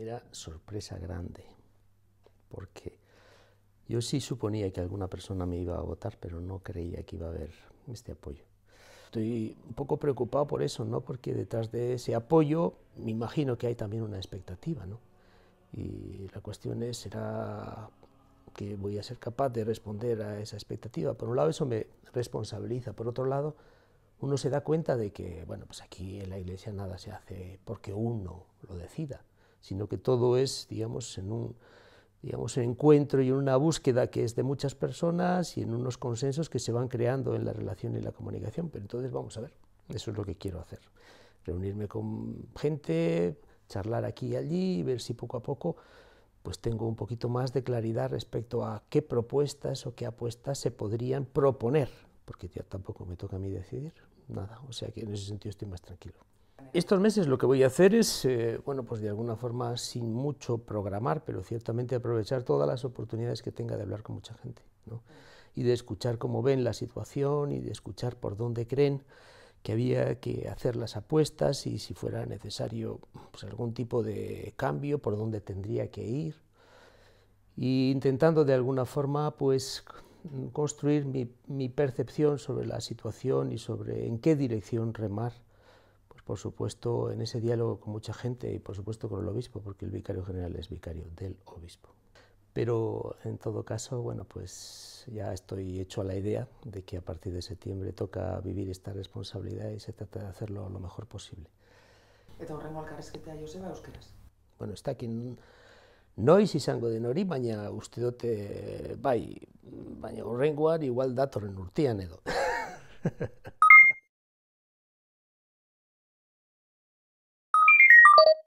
Era sorpresa grande, porque yo sí suponía que alguna persona me iba a votar, pero no creía que iba a haber este apoyo. Estoy un poco preocupado por eso, ¿no? Porque detrás de ese apoyo me imagino que hay también una expectativa, ¿no? Y la cuestión es, ¿será que voy a ser capaz de responder a esa expectativa? Por un lado eso me responsabiliza, por otro lado uno se da cuenta de que, bueno, pues aquí en la iglesia nada se hace porque uno lo decida sino que todo es, digamos, en un digamos, encuentro y en una búsqueda que es de muchas personas y en unos consensos que se van creando en la relación y la comunicación. Pero entonces vamos a ver, eso es lo que quiero hacer. Reunirme con gente, charlar aquí y allí, y ver si poco a poco pues tengo un poquito más de claridad respecto a qué propuestas o qué apuestas se podrían proponer, porque ya tampoco me toca a mí decidir nada, o sea que en ese sentido estoy más tranquilo. Estos meses lo que voy a hacer es, eh, bueno, pues de alguna forma sin mucho programar, pero ciertamente aprovechar todas las oportunidades que tenga de hablar con mucha gente, Y de escuchar cómo ven la situación y de escuchar por dónde creen que había que hacer las apuestas y si fuera necesario pues, algún tipo de cambio, por dónde tendría que ir. Y intentando de alguna forma, pues construir mi percepción sobre la situación y sobre en qué dirección remar por supuesto, en ese diálogo con mucha gente y, por supuesto, con el obispo, porque el vicario general es vicario del obispo. Pero, en todo caso, bueno, pues ya estoy hecho a la idea de que a partir de septiembre toca vivir esta responsabilidad y se trata de hacerlo lo mejor posible. Eta horrengo Joseba euskeraz. Bueno, está aquí noiz izango den hori, baina uste dute, eh, bai, baina horrengoan igual datorren urtean edo.